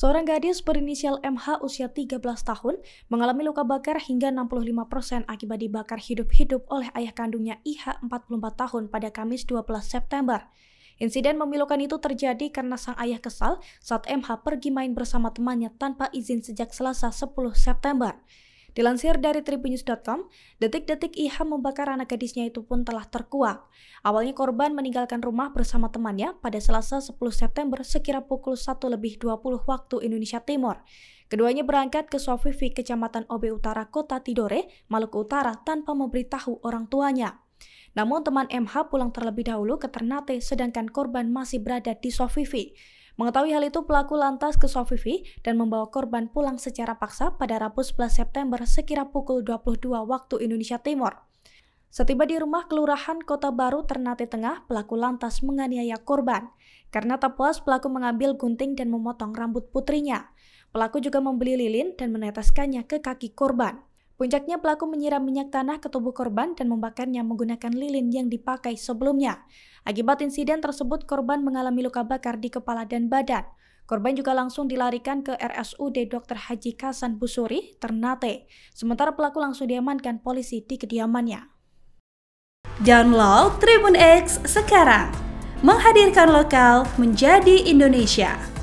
Seorang gadis berinisial MH usia 13 tahun mengalami luka bakar hingga 65% akibat dibakar hidup-hidup oleh ayah kandungnya IH 44 tahun pada Kamis 12 September. Insiden memilukan itu terjadi karena sang ayah kesal saat MH pergi main bersama temannya tanpa izin sejak Selasa 10 September. Dilansir dari tribunnews.com, detik-detik Iham membakar anak gadisnya itu pun telah terkuak. Awalnya korban meninggalkan rumah bersama temannya pada Selasa 10 September sekira pukul 1 lebih 20 waktu Indonesia Timur. Keduanya berangkat ke Sofifi, Kecamatan Obe Utara, Kota Tidore, Maluku Utara tanpa memberitahu orang tuanya. Namun teman MH pulang terlebih dahulu ke Ternate sedangkan korban masih berada di Sofifi. Mengetahui hal itu, pelaku lantas ke Sofifi dan membawa korban pulang secara paksa pada Rabu 11 September sekira pukul 22 waktu Indonesia Timur. Setiba di rumah kelurahan Kota Baru Ternate Tengah, pelaku lantas menganiaya korban. Karena tak puas, pelaku mengambil gunting dan memotong rambut putrinya. Pelaku juga membeli lilin dan meneteskannya ke kaki korban. Puncaknya pelaku menyiram minyak tanah ke tubuh korban dan membakarnya menggunakan lilin yang dipakai sebelumnya. Akibat insiden tersebut korban mengalami luka bakar di kepala dan badan. Korban juga langsung dilarikan ke RSUD Dr. Haji Kasan Busuri, Ternate. Sementara pelaku langsung diamankan polisi di kediamannya. Download Tribun X sekarang. Menghadirkan lokal menjadi Indonesia.